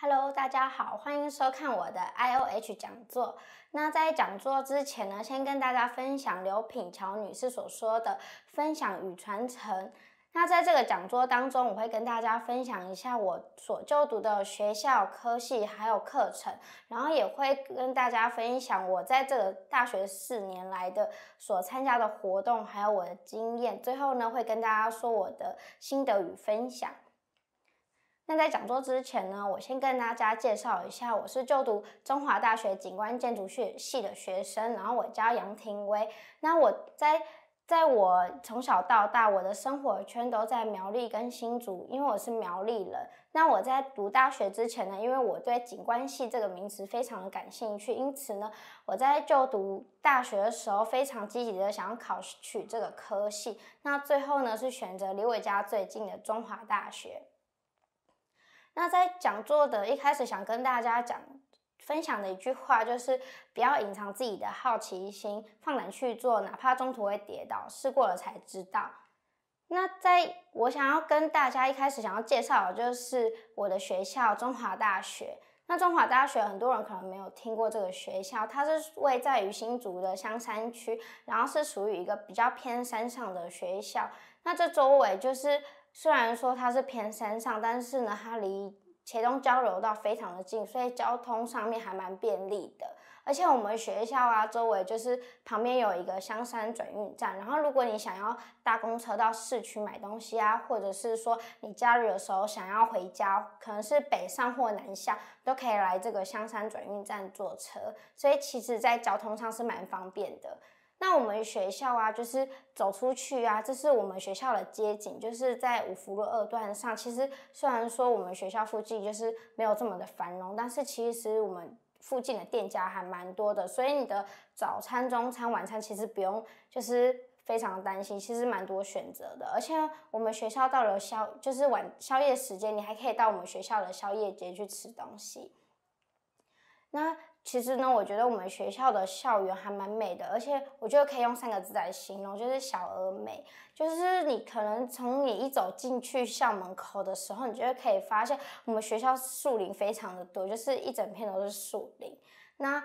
Hello，大家好，欢迎收看我的 I O H 讲座。那在讲座之前呢，先跟大家分享刘品乔女士所说的“分享与传承”。那在这个讲座当中，我会跟大家分享一下我所就读的学校、科系还有课程，然后也会跟大家分享我在这个大学四年来的所参加的活动，还有我的经验。最后呢，会跟大家说我的心得与分享。那在讲座之前呢，我先跟大家介绍一下，我是就读中华大学景观建筑学系的学生，然后我叫杨庭威。那我在在我从小到大，我的生活圈都在苗栗跟新竹，因为我是苗栗人。那我在读大学之前呢，因为我对景观系这个名词非常的感兴趣，因此呢，我在就读大学的时候非常积极的想要考取这个科系。那最后呢，是选择离我家最近的中华大学。那在讲座的一开始，想跟大家讲分享的一句话，就是不要隐藏自己的好奇心，放胆去做，哪怕中途会跌倒，试过了才知道。那在我想要跟大家一开始想要介绍的，就是我的学校——中华大学。那中华大学很多人可能没有听过这个学校，它是位在于新竹的香山区，然后是属于一个比较偏山上的学校。那这周围就是。虽然说它是偏山上，但是呢，它离茄东交流道非常的近，所以交通上面还蛮便利的。而且我们学校啊，周围就是旁边有一个香山转运站，然后如果你想要搭公车到市区买东西啊，或者是说你假日的时候想要回家，可能是北上或南下，都可以来这个香山转运站坐车。所以其实，在交通上是蛮方便的。那我们学校啊，就是走出去啊，这是我们学校的街景，就是在五福路二段上。其实虽然说我们学校附近就是没有这么的繁荣，但是其实我们附近的店家还蛮多的，所以你的早餐、中餐、晚餐其实不用就是非常担心，其实蛮多选择的。而且我们学校到了宵，就是晚宵夜时间，你还可以到我们学校的宵夜街去吃东西。那。其实呢，我觉得我们学校的校园还蛮美的，而且我觉得可以用三个字来形容，就是小而美。就是你可能从你一走进去校门口的时候，你就会可以发现我们学校树林非常的多，就是一整片都是树林。那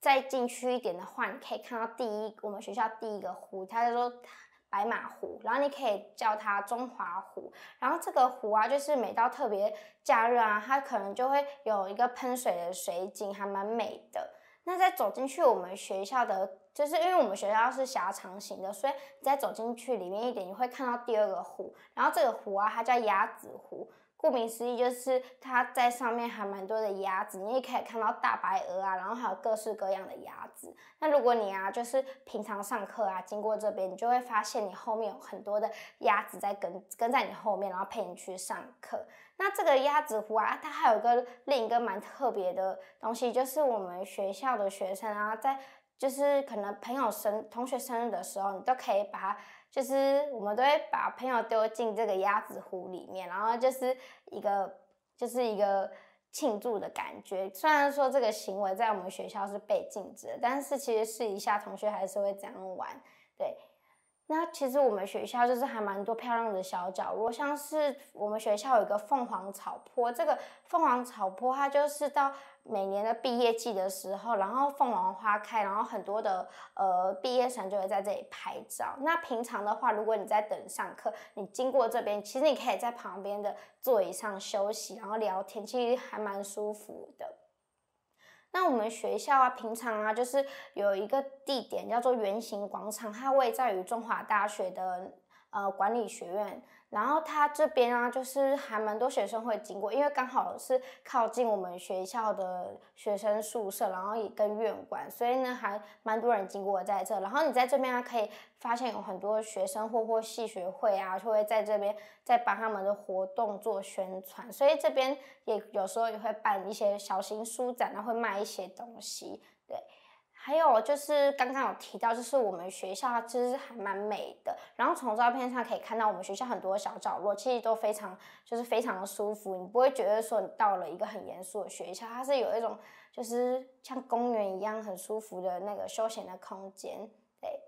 再进去一点的话，你可以看到第一我们学校第一个湖，它叫做。白马湖，然后你可以叫它中华湖。然后这个湖啊，就是每到特别假日啊，它可能就会有一个喷水的水景，还蛮美的。那再走进去，我们学校的，就是因为我们学校是狭长型的，所以再走进去里面一点，你会看到第二个湖。然后这个湖啊，它叫鸭子湖。顾名思义，就是它在上面还蛮多的鸭子，你也可以看到大白鹅啊，然后还有各式各样的鸭子。那如果你啊，就是平常上课啊，经过这边，你就会发现你后面有很多的鸭子在跟跟在你后面，然后陪你去上课。那这个鸭子湖啊，它还有一个另一个蛮特别的东西，就是我们学校的学生啊，在就是可能朋友生同学生日的时候，你都可以把它。就是我们都会把朋友丢进这个鸭子湖里面，然后就是一个就是一个庆祝的感觉。虽然说这个行为在我们学校是被禁止的，但是其实试一下，同学还是会这样玩。对，那其实我们学校就是还蛮多漂亮的小角落，像是我们学校有一个凤凰草坡。这个凤凰草坡，它就是到。每年的毕业季的时候，然后凤凰花开，然后很多的呃毕业生就会在这里拍照。那平常的话，如果你在等上课，你经过这边，其实你可以在旁边的座椅上休息，然后聊天，其实还蛮舒服的。那我们学校啊，平常啊，就是有一个地点叫做圆形广场，它位在于中华大学的呃管理学院。然后它这边啊，就是还蛮多学生会经过，因为刚好是靠近我们学校的学生宿舍，然后也跟院馆，所以呢还蛮多人经过在这。然后你在这边啊，可以发现有很多学生或或系学会啊，就会在这边在帮他们的活动做宣传，所以这边也有时候也会办一些小型书展，然后会卖一些东西。还有就是刚刚有提到，就是我们学校其实还蛮美的。然后从照片上可以看到，我们学校很多小角落其实都非常，就是非常的舒服。你不会觉得说你到了一个很严肃的学校，它是有一种就是像公园一样很舒服的那个休闲的空间。对，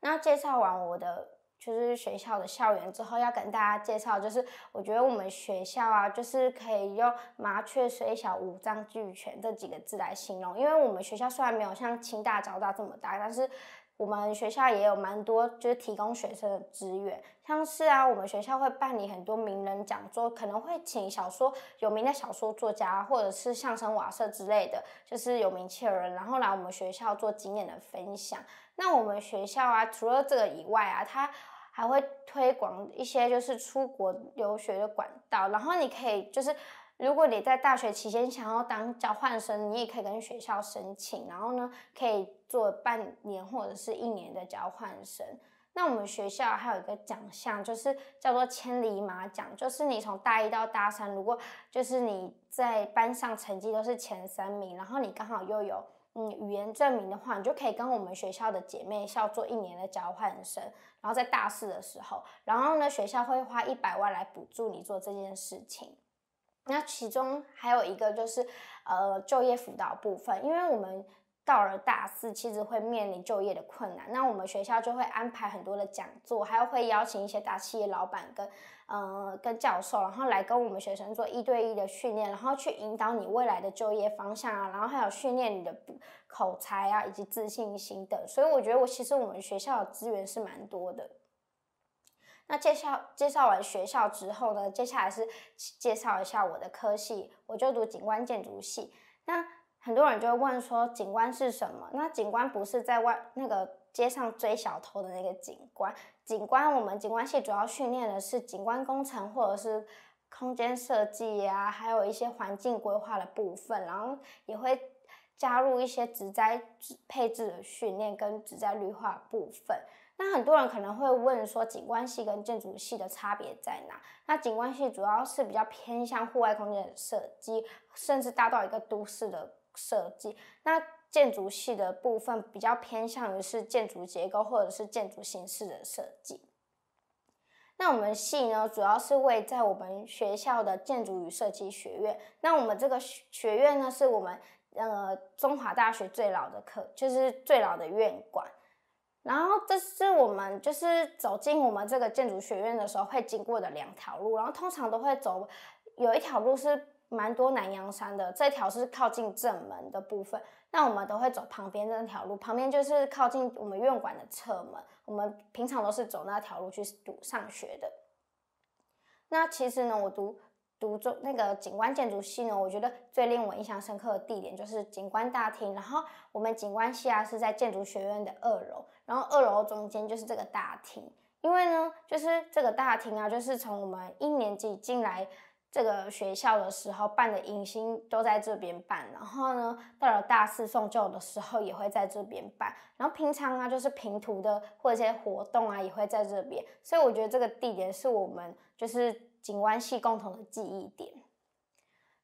那介绍完我的。就是学校的校园之后要跟大家介绍，就是我觉得我们学校啊，就是可以用“麻雀虽小，五脏俱全”这几个字来形容。因为我们学校虽然没有像清大、交大这么大，但是我们学校也有蛮多就是提供学生的资源，像是啊，我们学校会办理很多名人讲座，可能会请小说有名的小说作家，或者是相声瓦舍之类的，就是有名气的人，然后来我们学校做经验的分享。那我们学校啊，除了这个以外啊，它还会推广一些就是出国留学的管道，然后你可以就是如果你在大学期间想要当交换生，你也可以跟学校申请，然后呢可以做半年或者是一年的交换生。那我们学校还有一个奖项，就是叫做千里马奖，就是你从大一到大三，如果就是你在班上成绩都是前三名，然后你刚好又有嗯语言证明的话，你就可以跟我们学校的姐妹校做一年的交换生。然后在大四的时候，然后呢，学校会花一百万来补助你做这件事情。那其中还有一个就是，呃，就业辅导部分，因为我们到了大四，其实会面临就业的困难。那我们学校就会安排很多的讲座，还要会邀请一些大企业老板跟。呃，跟教授，然后来跟我们学生做一对一的训练，然后去引导你未来的就业方向啊，然后还有训练你的口才啊以及自信心等。所以我觉得，我其实我们学校的资源是蛮多的。那介绍介绍完学校之后呢，接下来是介绍一下我的科系，我就读景观建筑系。那很多人就会问说，景观是什么？那景观不是在外那个。街上追小偷的那个警官，警官，我们景官系主要训练的是景观工程或者是空间设计呀，还有一些环境规划的部分，然后也会加入一些植栽配置的训练跟植栽绿化部分。那很多人可能会问说，景观系跟建筑系的差别在哪？那景观系主要是比较偏向户外空间的设计，甚至大到一个都市的设计。那建筑系的部分比较偏向于是建筑结构或者是建筑形式的设计。那我们系呢，主要是位在我们学校的建筑与设计学院。那我们这个学院呢，是我们呃，中华大学最老的课，就是最老的院馆。然后这是我们就是走进我们这个建筑学院的时候会经过的两条路，然后通常都会走有一条路是蛮多南洋山的，这条是靠近正门的部分。那我们都会走旁边那条路，旁边就是靠近我们院馆的侧门。我们平常都是走那条路去读上学的。那其实呢，我读读中那个景观建筑系呢，我觉得最令我印象深刻的地点就是景观大厅。然后我们景观系啊是在建筑学院的二楼，然后二楼中间就是这个大厅。因为呢，就是这个大厅啊，就是从我们一年级进来。这个学校的时候办的迎新都在这边办，然后呢，到了大四送旧的时候也会在这边办，然后平常啊就是平图的或者一些活动啊也会在这边，所以我觉得这个地点是我们就是景观系共同的记忆点。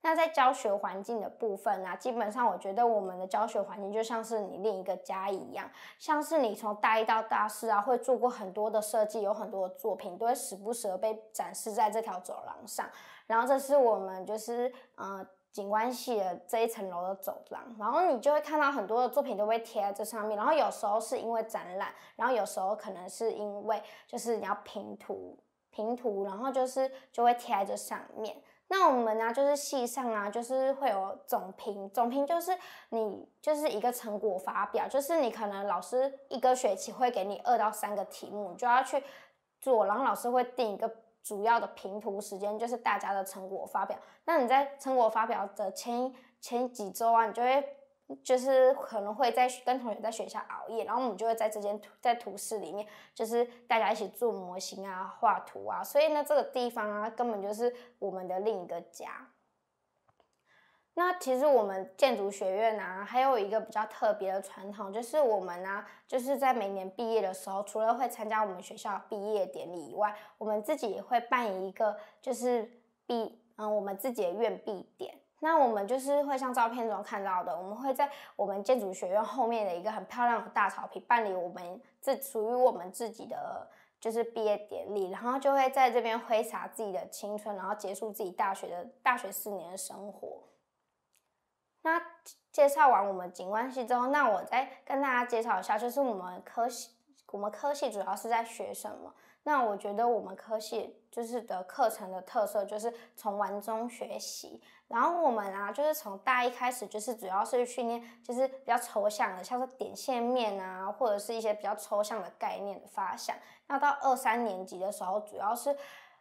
那在教学环境的部分啊，基本上我觉得我们的教学环境就像是你另一个家一样，像是你从大一到大四啊，会做过很多的设计，有很多的作品都会时不时的被展示在这条走廊上。然后这是我们就是呃景观系的这一层楼的走廊，然后你就会看到很多的作品都会贴在这上面。然后有时候是因为展览，然后有时候可能是因为就是你要平图平图，然后就是就会贴在这上面。那我们呢，就是系上啊，就是会有总评，总评就是你就是一个成果发表，就是你可能老师一个学期会给你二到三个题目，你就要去做，然后老师会定一个主要的评图时间，就是大家的成果发表。那你在成果发表的前前几周啊，你就会。就是可能会在跟同学在学校熬夜，然后我们就会在这间图在图室里面，就是大家一起做模型啊、画图啊，所以呢这个地方啊，根本就是我们的另一个家。那其实我们建筑学院啊，还有一个比较特别的传统，就是我们呢，就是在每年毕业的时候，除了会参加我们学校毕业典礼以外，我们自己也会办一个就是毕嗯我们自己的院毕典。那我们就是会像照片中看到的，我们会在我们建筑学院后面的一个很漂亮的大草坪办理我们自属于我们自己的就是毕业典礼，然后就会在这边挥洒自己的青春，然后结束自己大学的大学四年的生活。那介绍完我们景观系之后，那我再跟大家介绍一下，就是我们科系，我们科系主要是在学什么。那我觉得我们科系就是的课程的特色就是从玩中学习，然后我们啊就是从大一开始就是主要是训练就是比较抽象的，像是点线面啊，或者是一些比较抽象的概念的发想。那到二三年级的时候，主要是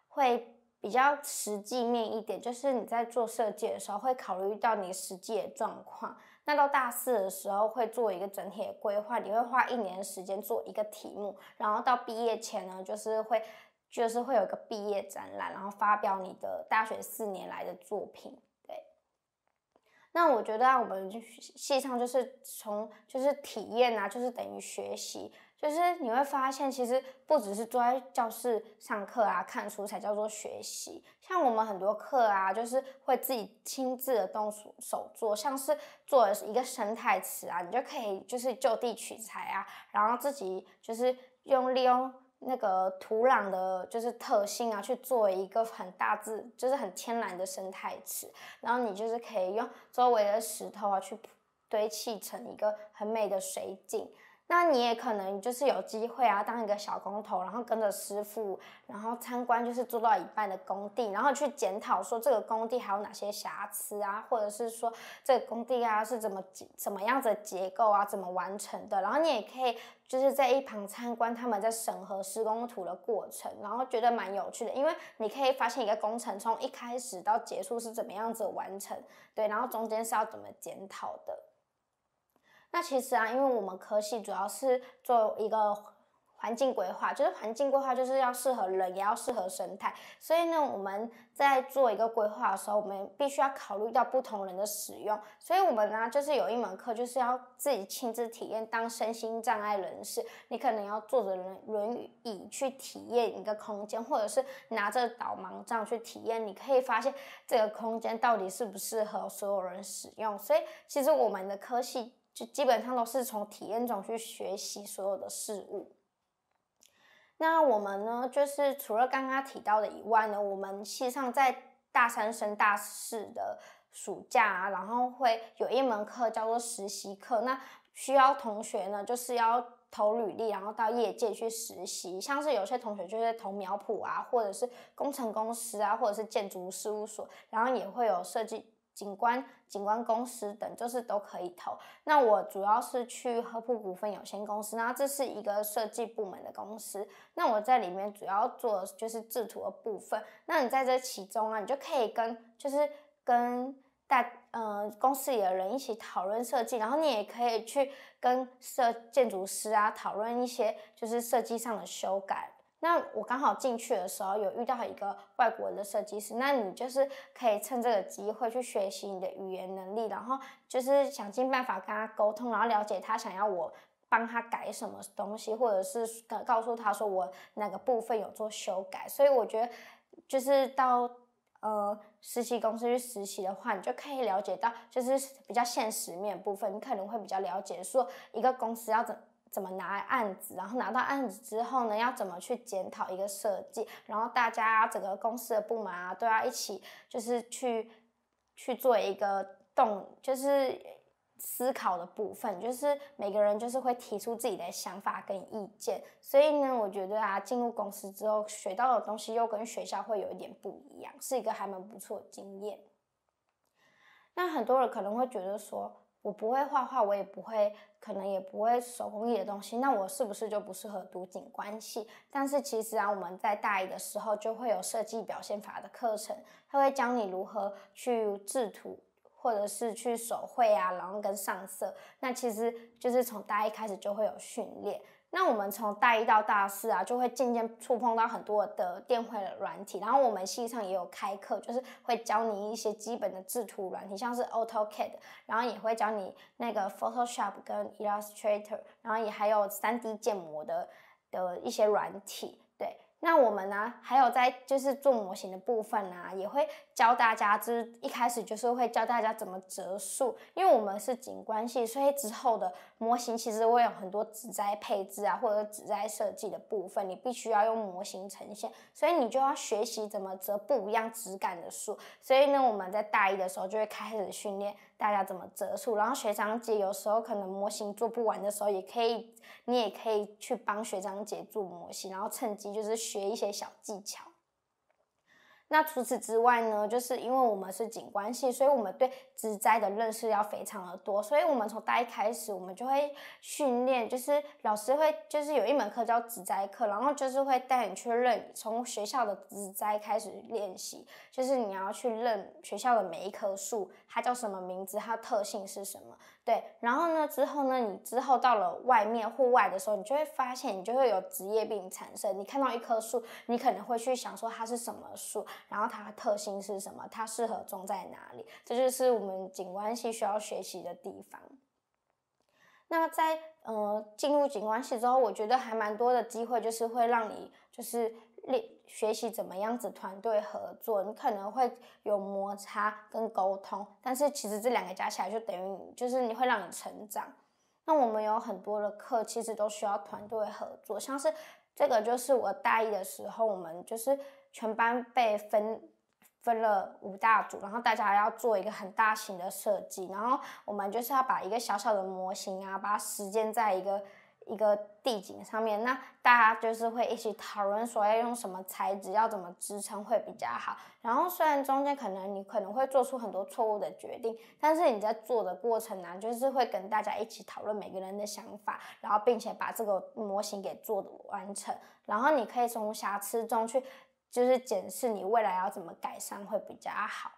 会比较实际面一点，就是你在做设计的时候会考虑到你实际的状况。那到大四的时候会做一个整体的规划，你会花一年时间做一个题目，然后到毕业前呢，就是会就是会有个毕业展览，然后发表你的大学四年来的作品。对，那我觉得啊，我们系上就是从就是体验啊，就是等于学习。就是你会发现，其实不只是坐在教室上课啊、看书才叫做学习。像我们很多课啊，就是会自己亲自的动手做，像是做一个生态池啊，你就可以就是就地取材啊，然后自己就是用利用那个土壤的，就是特性啊，去做一个很大致就是很天然的生态池。然后你就是可以用周围的石头啊去堆砌成一个很美的水景。那你也可能就是有机会啊，当一个小工头，然后跟着师傅，然后参观，就是做到一半的工地，然后去检讨说这个工地还有哪些瑕疵啊，或者是说这个工地啊是怎么怎么样子结构啊，怎么完成的？然后你也可以就是在一旁参观他们在审核施工图的过程，然后觉得蛮有趣的，因为你可以发现一个工程从一开始到结束是怎么样子完成，对，然后中间是要怎么检讨的。那其实啊，因为我们科系主要是做一个环境规划，就是环境规划就是要适合人，也要适合生态。所以呢，我们在做一个规划的时候，我们必须要考虑到不同人的使用。所以，我们呢，就是有一门课，就是要自己亲自体验当身心障碍人士。你可能要坐着轮轮椅去体验一个空间，或者是拿着导盲杖去体验，你可以发现这个空间到底适不适合所有人使用。所以，其实我们的科系。就基本上都是从体验中去学习所有的事物。那我们呢，就是除了刚刚提到的以外呢，我们实际上在大三升大四的暑假啊，然后会有一门课叫做实习课。那需要同学呢，就是要投履历，然后到业界去实习。像是有些同学就是投苗圃啊，或者是工程公司啊，或者是建筑事务所，然后也会有设计。景观、景观公司等，就是都可以投。那我主要是去合浦股份有限公司，那这是一个设计部门的公司。那我在里面主要做就是制图的部分。那你在这其中啊，你就可以跟就是跟大呃公司里的人一起讨论设计，然后你也可以去跟设建筑师啊讨论一些就是设计上的修改。那我刚好进去的时候有遇到一个外国的设计师，那你就是可以趁这个机会去学习你的语言能力，然后就是想尽办法跟他沟通，然后了解他想要我帮他改什么东西，或者是告诉他说我哪个部分有做修改。所以我觉得就是到呃实习公司去实习的话，你就可以了解到就是比较现实面部分，你可能会比较了解说一个公司要怎。怎么拿案子？然后拿到案子之后呢，要怎么去检讨一个设计？然后大家整个公司的部门啊，都要一起就是去去做一个动，就是思考的部分，就是每个人就是会提出自己的想法跟意见。所以呢，我觉得啊，进入公司之后学到的东西又跟学校会有一点不一样，是一个还蛮不错的经验。那很多人可能会觉得说。我不会画画，我也不会，可能也不会手工艺的东西。那我是不是就不适合读景观系？但是其实啊，我们在大一的时候就会有设计表现法的课程，它会教你如何去制图，或者是去手绘啊，然后跟上色。那其实就是从大一开始就会有训练。那我们从大一到大四啊，就会渐渐触碰到很多的电绘的软体，然后我们系上也有开课，就是会教你一些基本的制图软体，像是 AutoCAD，然后也会教你那个 Photoshop 跟 Illustrator，然后也还有 3D 建模的的一些软体。那我们呢？还有在就是做模型的部分呢，也会教大家，就是一开始就是会教大家怎么折树，因为我们是景观系，所以之后的模型其实会有很多植栽配置啊，或者植栽设计的部分，你必须要用模型呈现，所以你就要学习怎么折不一样质感的树。所以呢，我们在大一的时候就会开始训练。大家怎么折数，然后学长姐有时候可能模型做不完的时候，也可以，你也可以去帮学长姐做模型，然后趁机就是学一些小技巧。那除此之外呢，就是因为我们是景观系，所以我们对植栽的认识要非常的多。所以我们从大一开始，我们就会训练，就是老师会就是有一门课叫植栽课，然后就是会带你去认，从学校的植栽开始练习，就是你要去认学校的每一棵树，它叫什么名字，它特性是什么。对，然后呢？之后呢？你之后到了外面户外的时候，你就会发现，你就会有职业病产生。你看到一棵树，你可能会去想说它是什么树，然后它的特性是什么，它适合种在哪里。这就是我们景观系需要学习的地方。那在呃进入景观系之后，我觉得还蛮多的机会，就是会让你就是。学习怎么样子团队合作，你可能会有摩擦跟沟通，但是其实这两个加起来就等于，就是你会让你成长。那我们有很多的课，其实都需要团队合作，像是这个，就是我大一的时候，我们就是全班被分分了五大组，然后大家要做一个很大型的设计，然后我们就是要把一个小小的模型啊，把它实践在一个。一个地景上面，那大家就是会一起讨论说要用什么材质，要怎么支撑会比较好。然后虽然中间可能你可能会做出很多错误的决定，但是你在做的过程呢，就是会跟大家一起讨论每个人的想法，然后并且把这个模型给做的完成。然后你可以从瑕疵中去，就是检视你未来要怎么改善会比较好。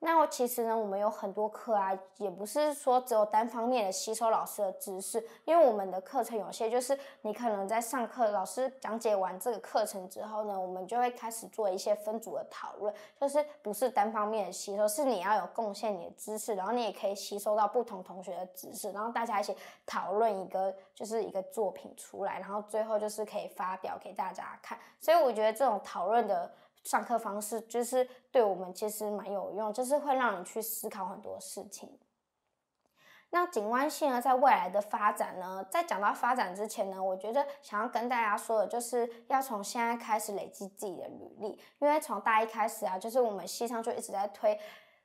那其实呢，我们有很多课啊，也不是说只有单方面的吸收老师的知识，因为我们的课程有些就是你可能在上课，老师讲解完这个课程之后呢，我们就会开始做一些分组的讨论，就是不是单方面的吸收，是你要有贡献你的知识，然后你也可以吸收到不同同学的知识，然后大家一起讨论一个，就是一个作品出来，然后最后就是可以发表给大家看。所以我觉得这种讨论的。上课方式就是对我们其实蛮有用，就是会让你去思考很多事情。那景观系呢，在未来的发展呢，在讲到发展之前呢，我觉得想要跟大家说的，就是要从现在开始累积自己的履历，因为从大一开始啊，就是我们系上就一直在推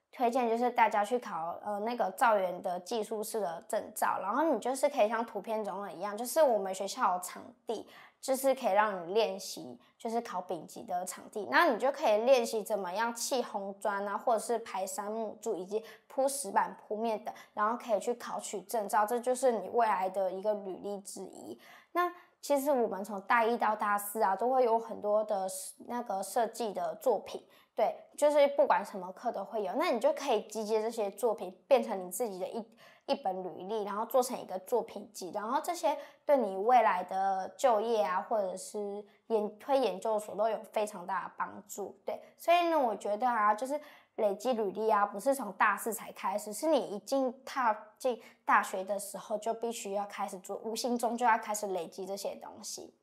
推荐，就是大家去考呃那个造园的技术师的证照，然后你就是可以像图片中的一样，就是我们学校的场地。就是可以让你练习，就是考丙级的场地，那你就可以练习怎么样砌红砖啊，或者是排山木柱以及铺石板铺面等，然后可以去考取证照，这就是你未来的一个履历之一。那其实我们从大一到大四啊，都会有很多的那个设计的作品，对，就是不管什么课都会有，那你就可以集结这些作品，变成你自己的一。一本履历，然后做成一个作品集，然后这些对你未来的就业啊，或者是研推研究所都有非常大的帮助。对，所以呢，我觉得啊，就是累积履历啊，不是从大四才开始，是你一进踏进大学的时候，就必须要开始做，无形中就要开始累积这些东西。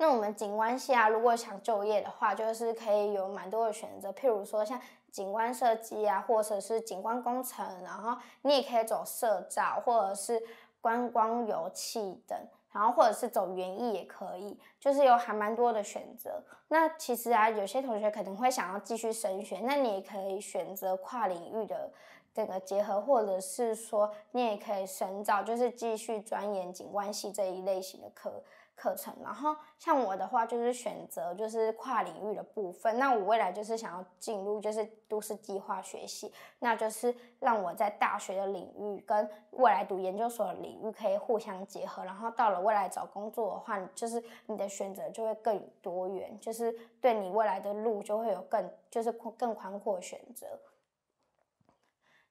那我们景观系啊，如果想就业的话，就是可以有蛮多的选择，譬如说像景观设计啊，或者是景观工程，然后你也可以走摄照，或者是观光游憩等，然后或者是走园艺也可以，就是有还蛮多的选择。那其实啊，有些同学可能会想要继续升学，那你也可以选择跨领域的这个结合，或者是说你也可以深造，就是继续钻研景观系这一类型的课。课程，然后像我的话就是选择就是跨领域的部分。那我未来就是想要进入就是都市计划学系，那就是让我在大学的领域跟未来读研究所的领域可以互相结合。然后到了未来找工作的话，就是你的选择就会更多元，就是对你未来的路就会有更就是更宽阔的选择。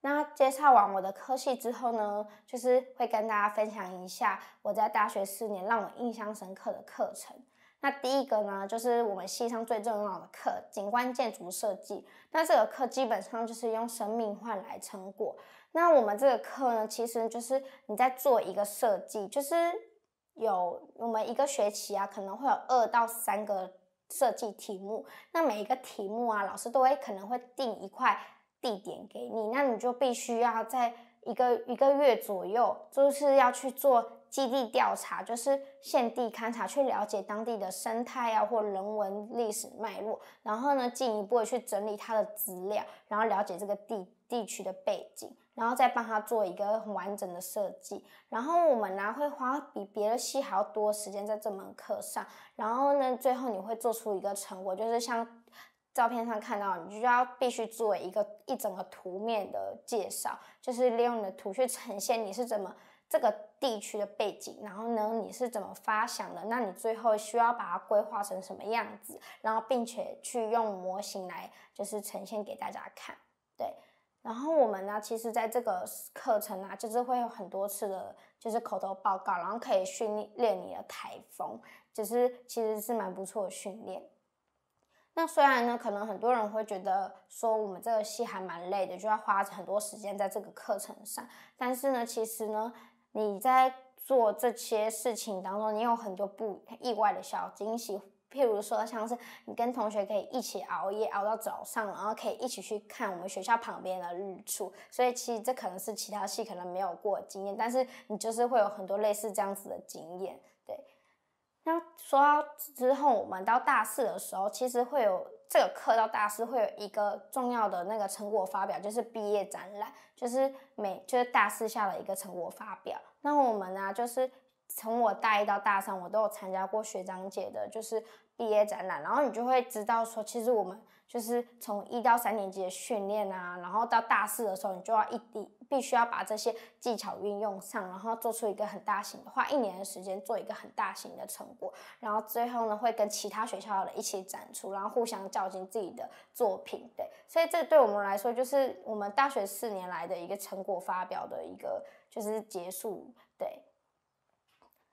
那介绍完我的科系之后呢，就是会跟大家分享一下我在大学四年让我印象深刻的课程。那第一个呢，就是我们系上最重要的课——景观建筑设计。那这个课基本上就是用生命换来成果。那我们这个课呢，其实就是你在做一个设计，就是有我们一个学期啊，可能会有二到三个设计题目。那每一个题目啊，老师都会可能会定一块。地点给你，那你就必须要在一个一个月左右，就是要去做基地调查，就是现地勘察，去了解当地的生态啊或人文历史脉络，然后呢进一步去整理它的资料，然后了解这个地地区的背景，然后再帮他做一个完整的设计。然后我们呢会花比别的系还要多时间在这门课上，然后呢最后你会做出一个成果，就是像。照片上看到，你就要必须做一个一整个图面的介绍，就是利用你的图去呈现你是怎么这个地区的背景，然后呢你是怎么发想的，那你最后需要把它规划成什么样子，然后并且去用模型来就是呈现给大家看，对。然后我们呢，其实在这个课程啊，就是会有很多次的就是口头报告，然后可以训练你的台风，就是其实是蛮不错的训练。那虽然呢，可能很多人会觉得说我们这个戏还蛮累的，就要花很多时间在这个课程上，但是呢，其实呢，你在做这些事情当中，你有很多不意外的小惊喜，譬如说像是你跟同学可以一起熬夜熬到早上，然后可以一起去看我们学校旁边的日出，所以其实这可能是其他戏可能没有过经验，但是你就是会有很多类似这样子的经验。那说到之后，我们到大四的时候，其实会有这个课到大四会有一个重要的那个成果发表，就是毕业展览，就是每就是大四下了一个成果发表。那我们呢，就是从我大一到大三，我都有参加过学长姐的，就是毕业展览。然后你就会知道说，其实我们。就是从一到三年级的训练啊，然后到大四的时候，你就要一定必须要把这些技巧运用上，然后做出一个很大型的，花一年的时间做一个很大型的成果，然后最后呢会跟其他学校的一起展出，然后互相较劲自己的作品，对。所以这对我们来说，就是我们大学四年来的一个成果发表的一个就是结束，对。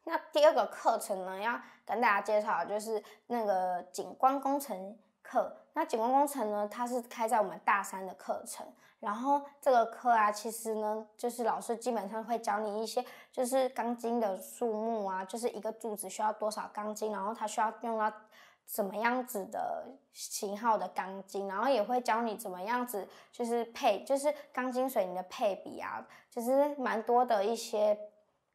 那第二个课程呢，要跟大家介绍就是那个景观工程。那景观工程呢？它是开在我们大三的课程。然后这个课啊，其实呢，就是老师基本上会教你一些，就是钢筋的数目啊，就是一个柱子需要多少钢筋，然后它需要用到什么样子的型号的钢筋，然后也会教你怎么样子，就是配，就是钢筋水泥的配比啊，就是蛮多的一些。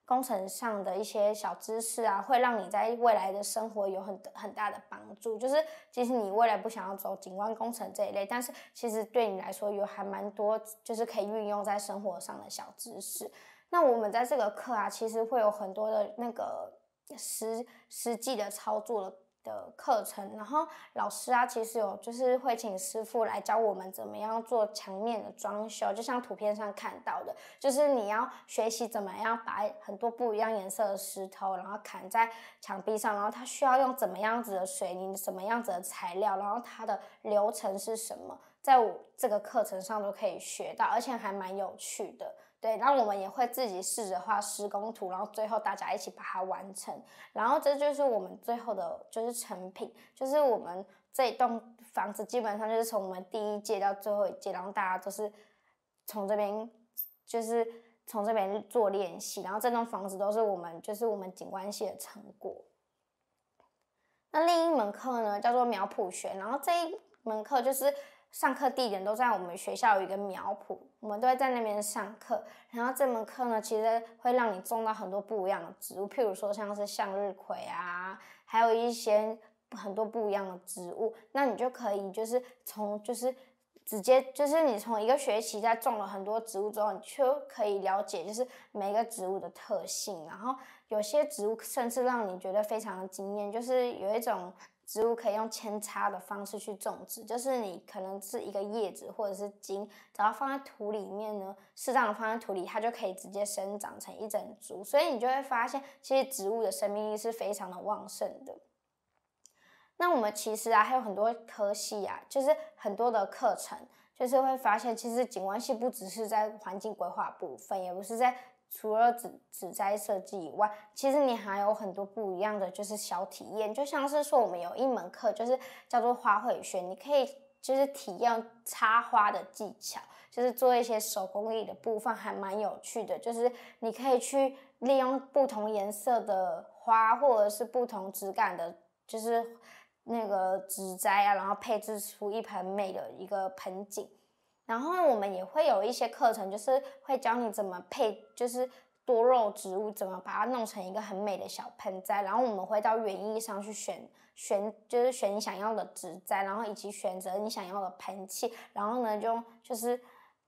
工程上的一些小知识啊，会让你在未来的生活有很很大的帮助。就是即使你未来不想要走景观工程这一类，但是其实对你来说有还蛮多，就是可以运用在生活上的小知识。那我们在这个课啊，其实会有很多的那个实实际的操作的。的课程，然后老师啊，其实有就是会请师傅来教我们怎么样做墙面的装修，就像图片上看到的，就是你要学习怎么样把很多不一样颜色的石头，然后砍在墙壁上，然后它需要用怎么样子的水泥，什么样子的材料，然后它的流程是什么，在我这个课程上都可以学到，而且还蛮有趣的。对，然后我们也会自己试着画施工图，然后最后大家一起把它完成。然后这就是我们最后的，就是成品，就是我们这一栋房子基本上就是从我们第一届到最后一届，然后大家都是从这边，就是从这边做练习，然后这栋房子都是我们，就是我们景观系的成果。那另一门课呢，叫做苗圃学，然后这一门课就是。上课地点都在我们学校有一个苗圃，我们都会在那边上课。然后这门课呢，其实会让你种到很多不一样的植物，譬如说像是向日葵啊，还有一些很多不一样的植物。那你就可以就是从就是直接就是你从一个学期在种了很多植物之后，你就可以了解就是每个植物的特性。然后有些植物甚至让你觉得非常惊艳，就是有一种。植物可以用扦插的方式去种植，就是你可能是一个叶子或者是茎，只要放在土里面呢，适当的放在土里，它就可以直接生长成一整株。所以你就会发现，其实植物的生命力是非常的旺盛的。那我们其实啊，还有很多科系啊，就是很多的课程，就是会发现，其实景观系不只是在环境规划部分，也不是在。除了纸纸栽设计以外，其实你还有很多不一样的，就是小体验。就像是说，我们有一门课就是叫做花卉学，你可以就是体验插花的技巧，就是做一些手工艺的部分，还蛮有趣的。就是你可以去利用不同颜色的花，或者是不同质感的，就是那个纸栽啊，然后配置出一盆美的一个盆景。然后我们也会有一些课程，就是会教你怎么配，就是多肉植物怎么把它弄成一个很美的小盆栽。然后我们会到园艺上去选选，就是选你想要的植栽，然后以及选择你想要的盆器。然后呢，就就是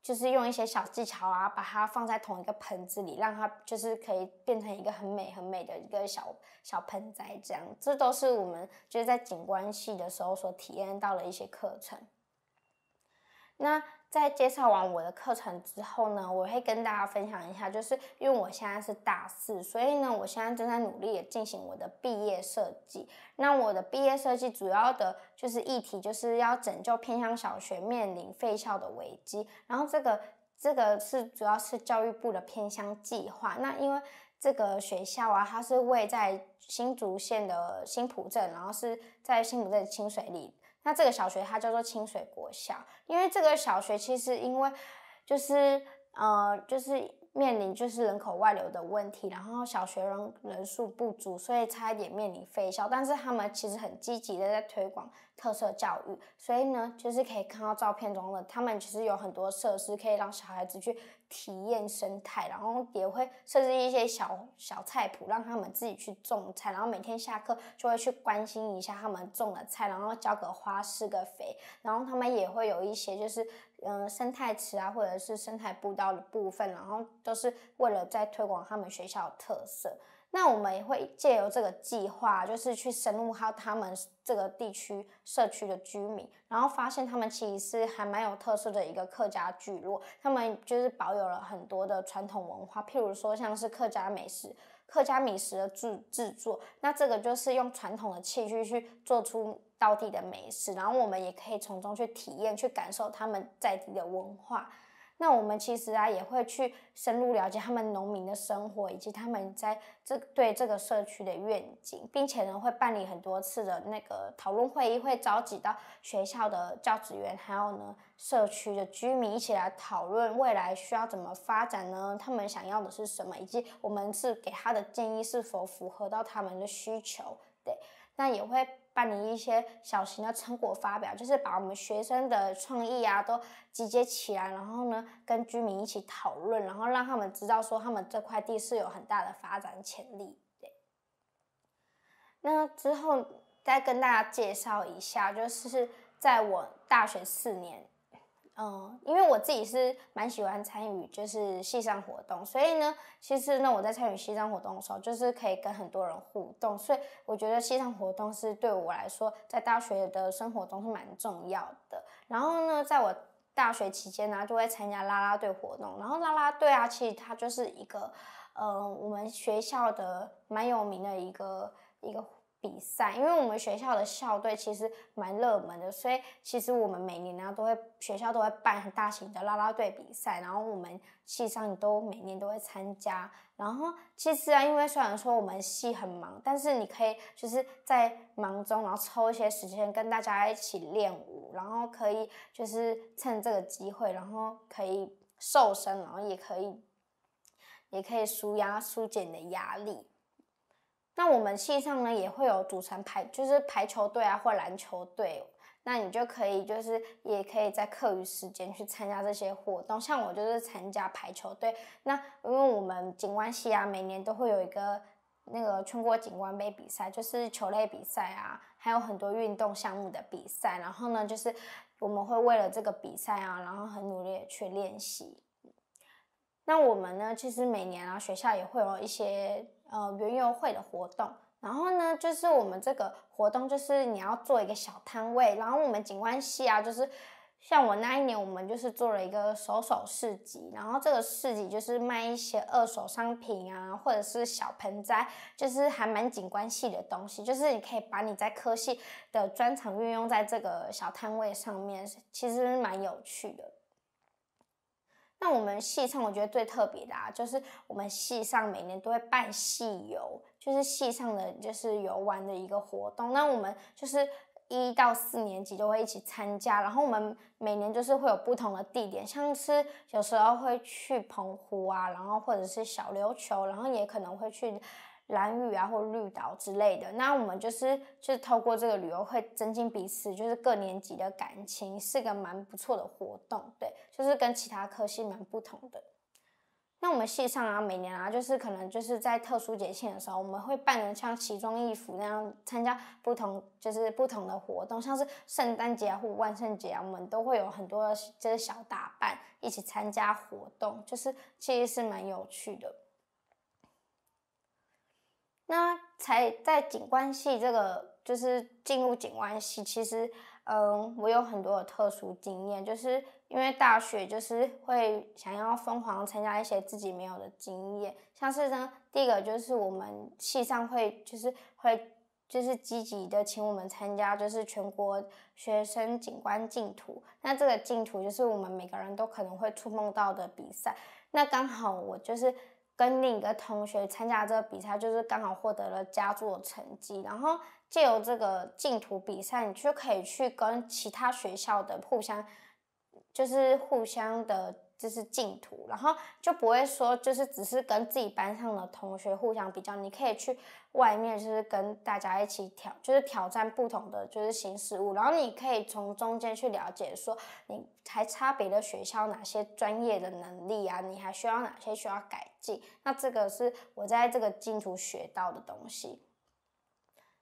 就是用一些小技巧啊，把它放在同一个盆子里，让它就是可以变成一个很美很美的一个小小盆栽。这样，这都是我们就是在景观系的时候所体验到的一些课程。那。在介绍完我的课程之后呢，我会跟大家分享一下，就是因为我现在是大四，所以呢，我现在正在努力的进行我的毕业设计。那我的毕业设计主要的就是议题就是要拯救偏乡小学面临废校的危机。然后这个这个是主要是教育部的偏乡计划。那因为这个学校啊，它是位在新竹县的新浦镇，然后是在新浦镇清水里。那这个小学它叫做清水国小，因为这个小学其实因为就是呃就是面临就是人口外流的问题，然后小学人人数不足，所以差一点面临废校。但是他们其实很积极的在推广特色教育，所以呢就是可以看到照片中的他们其实有很多设施可以让小孩子去。体验生态，然后也会设置一些小小菜谱，让他们自己去种菜，然后每天下课就会去关心一下他们种的菜，然后浇个花，施个肥，然后他们也会有一些就是嗯生态池啊，或者是生态步道的部分，然后都是为了在推广他们学校的特色。那我们也会借由这个计划，就是去深入到他们这个地区社区的居民，然后发现他们其实是还蛮有特色的一个客家聚落，他们就是保有了很多的传统文化，譬如说像是客家美食、客家米食的制制作，那这个就是用传统的器具去做出当地的美食，然后我们也可以从中去体验、去感受他们在地的文化。那我们其实啊，也会去深入了解他们农民的生活，以及他们在这对这个社区的愿景，并且呢，会办理很多次的那个讨论会议，会召集到学校的教职员，还有呢，社区的居民一起来讨论未来需要怎么发展呢？他们想要的是什么，以及我们是给他的建议是否符合到他们的需求？对，那也会。办理一些小型的成果发表，就是把我们学生的创意啊都集结起来，然后呢跟居民一起讨论，然后让他们知道说他们这块地是有很大的发展潜力。对，那之后再跟大家介绍一下，就是在我大学四年。嗯，因为我自己是蛮喜欢参与就是系上活动，所以呢，其实呢，我在参与系上活动的时候，就是可以跟很多人互动，所以我觉得系上活动是对我来说，在大学的生活中是蛮重要的。然后呢，在我大学期间呢，就会参加啦啦队活动。然后啦啦队啊，其实它就是一个，嗯，我们学校的蛮有名的一个一个。比赛，因为我们学校的校队其实蛮热门的，所以其实我们每年啊都会学校都会办很大型的啦啦队比赛，然后我们系上你都每年都会参加。然后其实啊，因为虽然说我们系很忙，但是你可以就是在忙中，然后抽一些时间跟大家一起练舞，然后可以就是趁这个机会，然后可以瘦身，然后也可以也可以舒压、舒减你的压力。那我们系上呢也会有组成排，就是排球队啊或篮球队，那你就可以就是也可以在课余时间去参加这些活动。像我就是参加排球队，那因为我们景观系啊，每年都会有一个那个全国景观杯比赛，就是球类比赛啊，还有很多运动项目的比赛。然后呢，就是我们会为了这个比赛啊，然后很努力的去练习。那我们呢，其实每年啊，学校也会有一些。呃，园游会的活动，然后呢，就是我们这个活动就是你要做一个小摊位，然后我们景观系啊，就是像我那一年，我们就是做了一个手手市集，然后这个市集就是卖一些二手商品啊，或者是小盆栽，就是还蛮景观系的东西，就是你可以把你在科系的专长运用在这个小摊位上面，其实蛮有趣的。那我们戏唱，我觉得最特别的啊，就是我们戏上每年都会办戏游，就是戏上的就是游玩的一个活动。那我们就是一到四年级都会一起参加，然后我们每年就是会有不同的地点，像是有时候会去澎湖啊，然后或者是小琉球，然后也可能会去。蓝雨啊，或绿岛之类的，那我们就是就是透过这个旅游会增进彼此就是各年级的感情，是个蛮不错的活动，对，就是跟其他科系蛮不同的。那我们系上啊，每年啊，就是可能就是在特殊节庆的时候，我们会办像奇装异服那样参加不同就是不同的活动，像是圣诞节啊或万圣节啊，我们都会有很多就是小打扮一起参加活动，就是其实是蛮有趣的。那才在景观系这个，就是进入景观系，其实，嗯，我有很多的特殊经验，就是因为大学就是会想要疯狂参加一些自己没有的经验，像是呢，第一个就是我们系上会就是会就是积极的请我们参加，就是全国学生景观净土，那这个净土就是我们每个人都可能会触碰到的比赛，那刚好我就是。跟另一个同学参加这个比赛，就是刚好获得了佳作成绩。然后借由这个净土比赛，你就可以去跟其他学校的互相，就是互相的，就是净土，然后就不会说就是只是跟自己班上的同学互相比较，你可以去外面就是跟大家一起挑，就是挑战不同的就是新事物。然后你可以从中间去了解，说你还差别的学校哪些专业的能力啊，你还需要哪些需要改。那这个是我在这个净土学到的东西。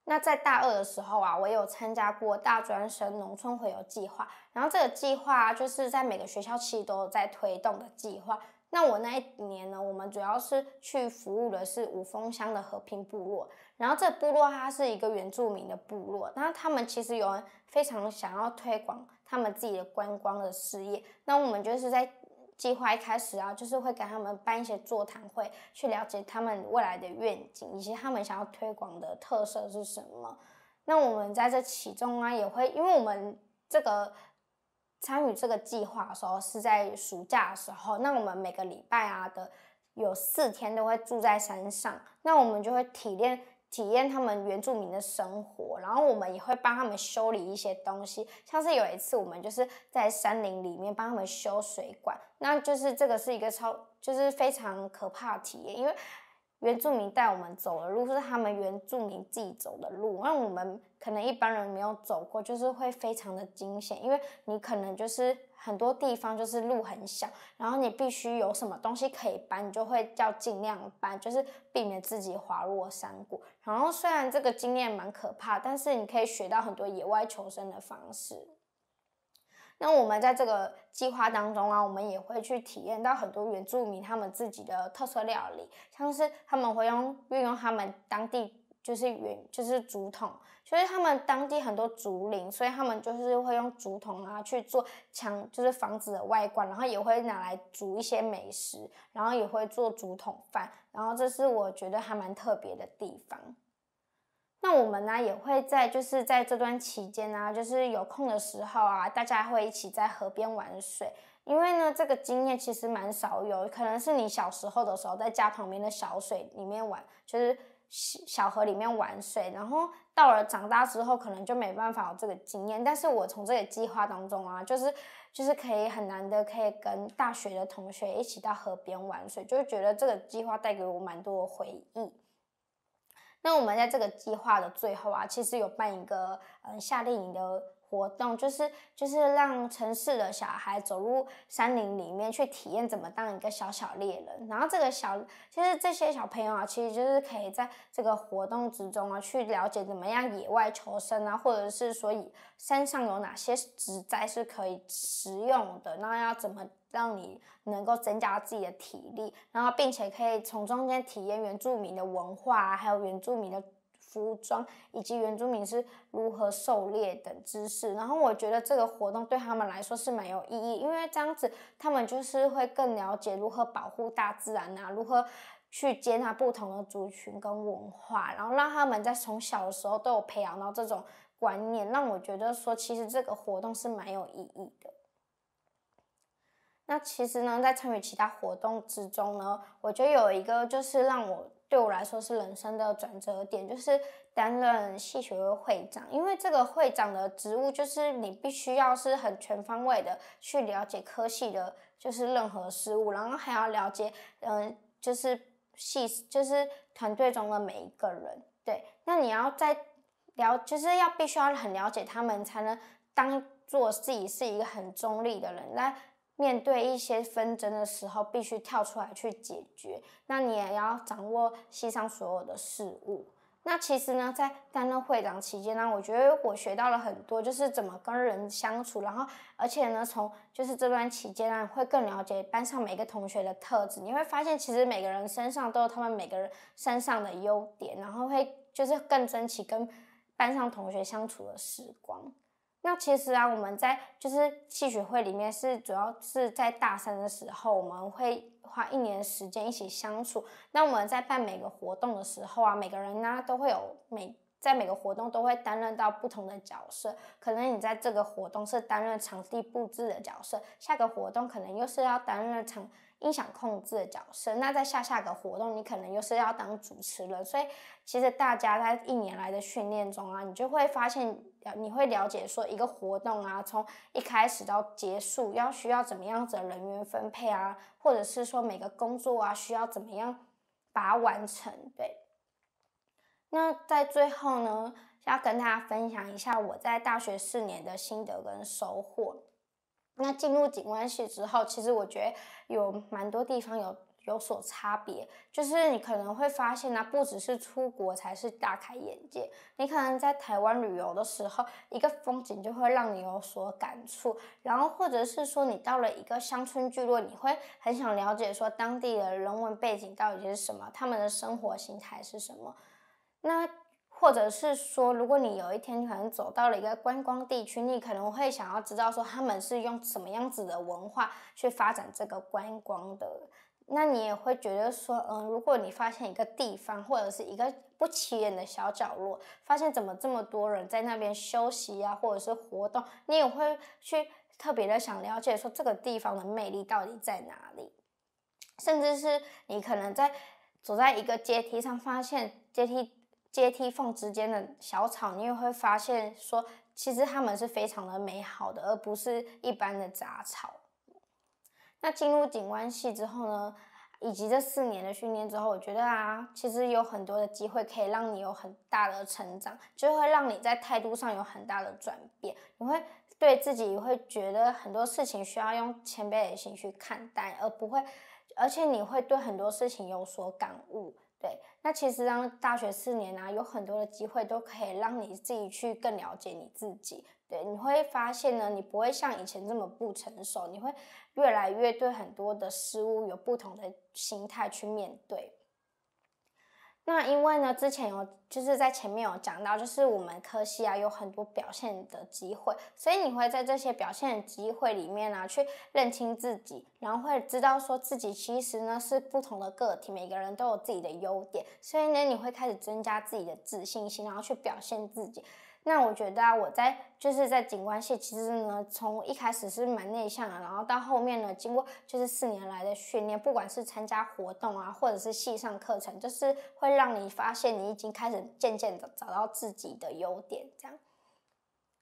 那在大二的时候啊，我有参加过大专生农村回游计划。然后这个计划就是在每个学校其实都在推动的计划。那我那一年呢，我们主要是去服务的是五峰乡的和平部落。然后这部落它是一个原住民的部落，那他们其实有人非常想要推广他们自己的观光的事业。那我们就是在。计划一开始啊，就是会给他们办一些座谈会，去了解他们未来的愿景，以及他们想要推广的特色是什么。那我们在这其中啊，也会因为我们这个参与这个计划的时候是在暑假的时候，那我们每个礼拜啊的有四天都会住在山上，那我们就会体验。体验他们原住民的生活，然后我们也会帮他们修理一些东西，像是有一次我们就是在山林里面帮他们修水管，那就是这个是一个超就是非常可怕体验，因为原住民带我们走的路是他们原住民自己走的路，那我们可能一般人没有走过，就是会非常的惊险，因为你可能就是。很多地方就是路很小，然后你必须有什么东西可以搬，你就会叫尽量搬，就是避免自己滑落山谷。然后虽然这个经验蛮可怕，但是你可以学到很多野外求生的方式。那我们在这个计划当中啊，我们也会去体验到很多原住民他们自己的特色料理，像是他们会用运用他们当地。就是圆，就是竹筒，所以他们当地很多竹林，所以他们就是会用竹筒啊去做墙，就是房子的外观，然后也会拿来煮一些美食，然后也会做竹筒饭，然后这是我觉得还蛮特别的地方。那我们呢也会在就是在这段期间呢，就是有空的时候啊，大家会一起在河边玩水，因为呢这个经验其实蛮少，有可能是你小时候的时候在家旁边的小水里面玩，就是。小河里面玩水，然后到了长大之后，可能就没办法有这个经验。但是我从这个计划当中啊，就是就是可以很难的，可以跟大学的同学一起到河边玩水，就觉得这个计划带给我蛮多的回忆。那我们在这个计划的最后啊，其实有办一个嗯夏令营的。活动就是就是让城市的小孩走入山林里面去体验怎么当一个小小猎人，然后这个小其实这些小朋友啊，其实就是可以在这个活动之中啊去了解怎么样野外求生啊，或者是说山上有哪些植栽是可以食用的，那要怎么让你能够增加自己的体力，然后并且可以从中间体验原住民的文化，还有原住民的。服装以及原住民是如何狩猎等知识，然后我觉得这个活动对他们来说是蛮有意义，因为这样子他们就是会更了解如何保护大自然啊，如何去接纳不同的族群跟文化，然后让他们在从小的时候都有培养到这种观念，让我觉得说其实这个活动是蛮有意义的。那其实呢，在参与其他活动之中呢，我觉得有一个就是让我。对我来说是人生的转折点，就是担任系学会会长。因为这个会长的职务，就是你必须要是很全方位的去了解科系的，就是任何事物，然后还要了解，嗯，就是系，就是团队中的每一个人。对，那你要在了，就是要必须要很了解他们，才能当做自己是一个很中立的人来。面对一些纷争的时候，必须跳出来去解决。那你也要掌握系上所有的事物。那其实呢，在担任会长期间呢，我觉得我学到了很多，就是怎么跟人相处。然后，而且呢，从就是这段期间呢，会更了解班上每个同学的特质。你会发现，其实每个人身上都有他们每个人身上的优点，然后会就是更珍惜跟班上同学相处的时光。那其实啊，我们在就是戏剧会里面是主要是在大三的时候，我们会花一年时间一起相处。那我们在办每个活动的时候啊，每个人呢都会有每在每个活动都会担任到不同的角色。可能你在这个活动是担任场地布置的角色，下个活动可能又是要担任场。音响控制的角色，那在下下个活动，你可能又是要当主持人。所以，其实大家在一年来的训练中啊，你就会发现，你会了解说一个活动啊，从一开始到结束，要需要怎么样子的人员分配啊，或者是说每个工作啊，需要怎么样把它完成。对。那在最后呢，要跟大家分享一下我在大学四年的心得跟收获。那进入景观系之后，其实我觉得有蛮多地方有有所差别，就是你可能会发现呢，不只是出国才是大开眼界，你可能在台湾旅游的时候，一个风景就会让你有所感触，然后或者是说你到了一个乡村聚落，你会很想了解说当地的人文背景到底是什么，他们的生活形态是什么，那。或者是说，如果你有一天可能走到了一个观光地区，你可能会想要知道说他们是用什么样子的文化去发展这个观光的。那你也会觉得说，嗯，如果你发现一个地方或者是一个不起眼的小角落，发现怎么这么多人在那边休息啊，或者是活动，你也会去特别的想了解说这个地方的魅力到底在哪里。甚至是你可能在走在一个阶梯上，发现阶梯。阶梯缝之间的小草，你也会发现说，其实它们是非常的美好的，而不是一般的杂草。那进入景观系之后呢，以及这四年的训练之后，我觉得啊，其实有很多的机会可以让你有很大的成长，就会让你在态度上有很大的转变。你会对自己，会觉得很多事情需要用谦卑的心去看待，而不会，而且你会对很多事情有所感悟。对，那其实让大学四年啊，有很多的机会都可以让你自己去更了解你自己。对，你会发现呢，你不会像以前这么不成熟，你会越来越对很多的事物有不同的心态去面对。那因为呢，之前有就是在前面有讲到，就是我们科系啊有很多表现的机会，所以你会在这些表现的机会里面啊，去认清自己，然后会知道说自己其实呢是不同的个体，每个人都有自己的优点，所以呢你会开始增加自己的自信心，然后去表现自己。那我觉得啊，我在就是在景观系，其实呢，从一开始是蛮内向的，然后到后面呢，经过就是四年来的训练，不管是参加活动啊，或者是系上课程，就是会让你发现你已经开始渐渐的找到自己的优点。这样，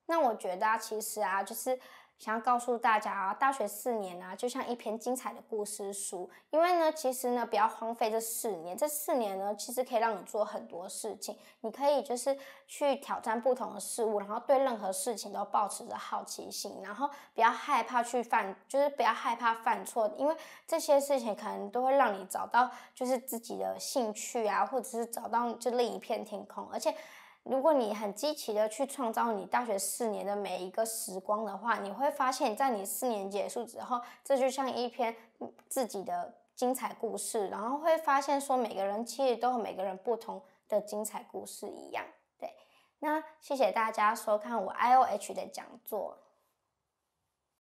那我觉得其实啊，就是。想要告诉大家啊，大学四年啊，就像一篇精彩的故事书。因为呢，其实呢，不要荒废这四年，这四年呢，其实可以让你做很多事情。你可以就是去挑战不同的事物，然后对任何事情都保持着好奇心，然后不要害怕去犯，就是不要害怕犯错，因为这些事情可能都会让你找到就是自己的兴趣啊，或者是找到就另一片天空，而且。如果你很积极的去创造你大学四年的每一个时光的话，你会发现，在你四年结束之后，这就像一篇自己的精彩故事。然后会发现说，每个人其实都有每个人不同的精彩故事一样。对，那谢谢大家收看我 I O H 的讲座。